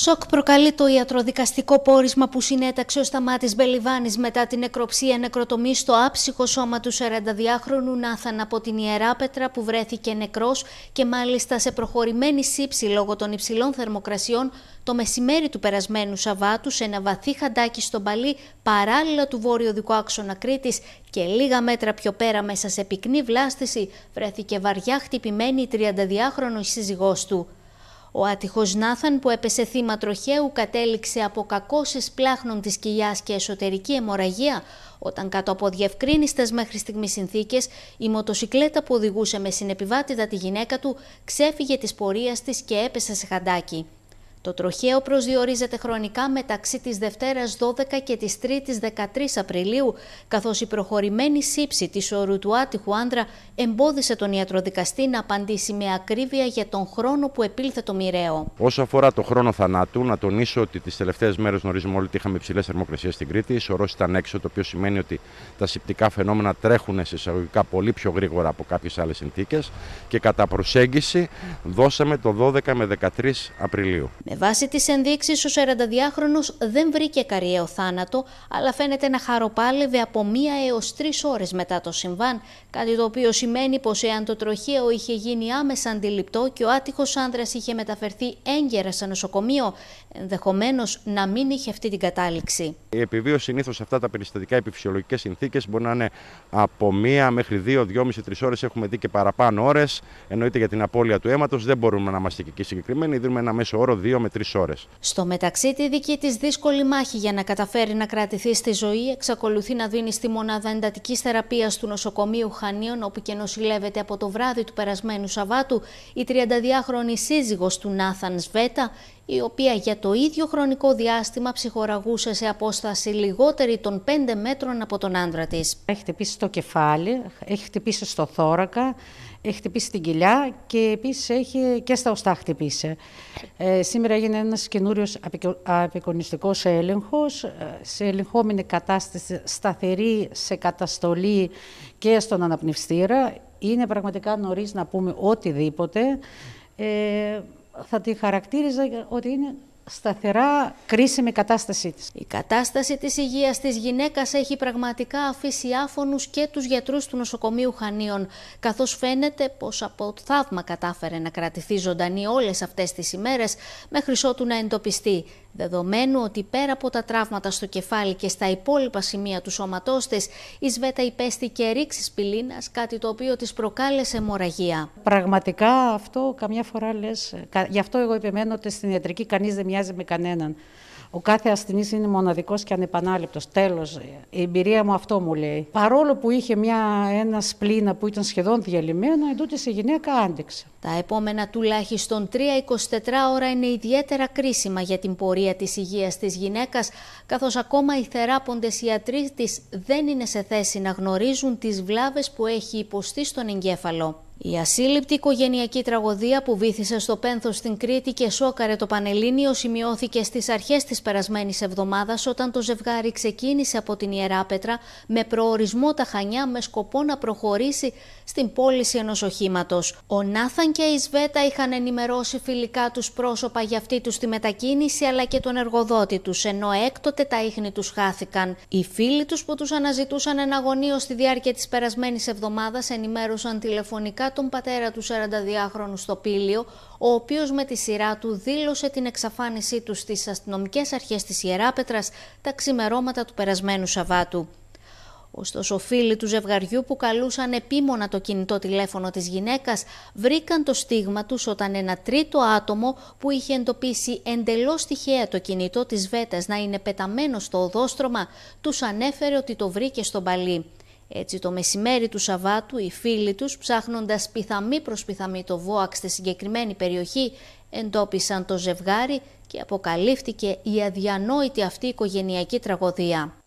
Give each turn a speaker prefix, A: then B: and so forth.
A: Σοκ προκαλεί το ιατροδικαστικό πόρισμα που συνέταξε ο Σταμάτης Μπελιβάνης μετά την νεκροψία νεκροτομής στο άψυχο σώμα του 42χρονου Νάθαν από την Ιεράπετρα που βρέθηκε νεκρός και μάλιστα σε προχωρημένη σύψη λόγω των υψηλών θερμοκρασιών το μεσημέρι του περασμένου Σαββάτου σε ένα βαθύ χαντάκι στον Παλί παράλληλα του βόρειο-δικού άξονα Κρήτης και λίγα μέτρα πιο πέρα μέσα σε πυκνή βλάστηση βρέθηκε βαριά χτυπημένη η 32 χρονο του. Ο άτυχος Νάθαν που έπεσε θύμα τροχαίου κατέληξε από κακώσεις πλάχνων της κοιλιάς και εσωτερική αιμορραγία, όταν κάτω από διευκρίνηστες μέχρι στιγμής συνθήκες, η μοτοσικλέτα που οδηγούσε με συνεπιβάτητα τη γυναίκα του ξέφυγε της πορείας της και έπεσε σε χαντάκι. Το τροχαίο προσδιορίζεται χρονικά μεταξύ της Δευτέρας 12 και της 3ης 13 Απριλίου, καθώς η προχωρημένη σύψη της ορού του άτυχου άντρα εμπόδισε τον ιατροδικαστή να απαντήσει με ακρίβεια για τον χρόνο που επήλθε το μοιραίο.
B: Όσο αφορά το χρόνο θανάτου, να τονίσω ότι τις τελευταίες μέρες γνωρίζουμε όλοι ότι είχαμε υψηλές θερμοκρασίες στην Κρήτη, η σωρός ήταν έξω, το οποίο σημαίνει ότι τα συπτικά φαινόμενα τρέχουν σε εισαγωγικά πολύ πιο γρήγορα από κάποιες άλλες συνθήκες και κατά προσέγγιση δώσαμε το 12 με 13 Απριλίου. Με
A: βάση τις ενδείξεις, ο 42χρονος δεν βρήκε καριέο θάνατο, αλλά φαίνεται να χαροπάλευε από μία έως τρεις ώρες μετά το συμβάν, κάτι το οποίο σημαίνει πως εάν το τροχαίο είχε γίνει άμεσα αντιληπτό και ο άτυχος άνδρας είχε μεταφερθεί έγκαιρα σε νοσοκομείο, ενδεχομένως να μην είχε αυτή την κατάληξη.
B: Η επιβίωση συνήθως σε αυτά τα περιστατικά επιφυσιολογικές συνθήκες μπορεί να είναι από μία μέχρι δύο, δυόμιση, τρεις ώρες. Έχουμε δει και παραπάνω ώρες. Εννοείται για την απώλεια του αίματος. Δεν μπορούμε να είμαστε και συγκεκριμένοι. Δίνουμε ένα μέσο όρο δύο
A: στο μεταξύ, τη δική της δύσκολη μάχη για να καταφέρει να κρατηθεί στη ζωή εξακολουθεί να δίνει στη μονάδα εντατικής θεραπείας του νοσοκομείου Χανίων, όπου και νοσηλεύεται από το βράδυ του περασμένου Σαββάτου η 32χρονη σύζυγος του Νάθαν Σβέτα, η οποία για το ίδιο χρονικό διάστημα ψυχοραγούσε σε απόσταση λιγότερη των 5 μέτρων
C: από τον άντρα της. Έχει χτυπήσει το κεφάλι, έχει χτυπήσει στο θώρακα, έχει χτυπήσει την κοιλιά και επίσης έχει και στα οστά χτυπήσει. Ε, σήμερα έγινε ένας καινούριος απεικονιστικός έλεγχος, ε, σε ελεγχόμενη κατάσταση σταθερή, σε καταστολή και στον αναπνευστήρα. Είναι πραγματικά νωρίς να πούμε οτιδήποτε. Ε, θα τη χαρακτήριζα ότι είναι σταθερά κρίσιμη κατάστασή της. Η κατάσταση της υγείας της γυναίκας έχει
A: πραγματικά αφήσει άφωνους και τους γιατρούς του νοσοκομείου Χανίων, καθώς φαίνεται πως από θαύμα κατάφερε να κρατηθεί ζωντανή όλες αυτές τις ημέρες μέχρι ότου να εντοπιστεί. Δεδομένου ότι πέρα από τα τραύματα στο κεφάλι και στα υπόλοιπα σημεία του σώματός της, η Σβέτα υπέστη και ρήξης πυλήνας, κάτι το οποίο της προκάλεσε μοραγία.
C: Πραγματικά αυτό καμιά φορά λες, γι' αυτό εγώ επιμένω ότι στην ιατρική κανείς δεν μοιάζει με κανέναν. Ο κάθε ασθενής είναι μοναδικός και ανεπανάληπτος. Τέλος, ε, η εμπειρία μου αυτό μου λέει. Παρόλο που είχε μια, ένα σπλήνα που ήταν σχεδόν διαλυμένο, εντούτοις η γυναίκα άντεξε. Τα επόμενα τουλάχιστον 3-24 ώρα είναι ιδιαίτερα κρίσιμα
A: για την πορεία της υγείας της γυναίκας, καθώς ακόμα οι θεράποντες ιατροί της δεν είναι σε θέση να γνωρίζουν τις βλάβες που έχει υποστεί στον εγκέφαλο. Η ασύλληπτη οικογενειακή τραγωδία που βήθησε στο πένθος στην Κρήτη και σόκαρε το Πανελλήνιο σημειώθηκε στις αρχές της περασμένης εβδομάδας όταν το ζευγάρι ξεκίνησε από την Ιεράπετρα με προορισμό τα Χανιά με σκοπό να προχωρήσει στην πώληση ενός οχήματος. Ο Νάθαν και η Σβέτα είχαν ενημερώσει φιλικά τους πρόσωπα για αυτή τους τη μετακίνηση αλλά και τον εργοδότη τους ενώ έκτοτε τα ίχνη τους χάθηκαν. Οι φίλοι τους που τους αναζητούσαν αγωνίως στη διάρκεια της περασμένης εβδομάδας ενημέρωσαν τηλεφωνικά τον πατέρα του 42χρονου στο Πήλιο, ο οποίος με τη σειρά του δήλωσε την εξαφάνισή του στις αστυνομικές αρχές της Ιεράπετρας τα ξημερώματα του περασμένου Σαββάτου. Ωστόσο, φίλοι του ζευγαριού που καλούσαν επίμονα το κινητό τηλέφωνο της γυναίκας βρήκαν το στίγμα τους όταν ένα τρίτο άτομο που είχε εντοπίσει εντελώς τυχαία το κινητό της Βέτας να είναι πεταμένο στο οδόστρωμα τους ανέφερε ότι το βρήκε στον παλί. Έτσι το μεσημέρι του Σαββάτου οι φίλοι τους ψάχνοντας πιθαμή προς πιθαμή το Βόαξ στη συγκεκριμένη περιοχή εντόπισαν το ζευγάρι και αποκαλύφθηκε η αδιανόητη αυτή οικογενειακή τραγωδία.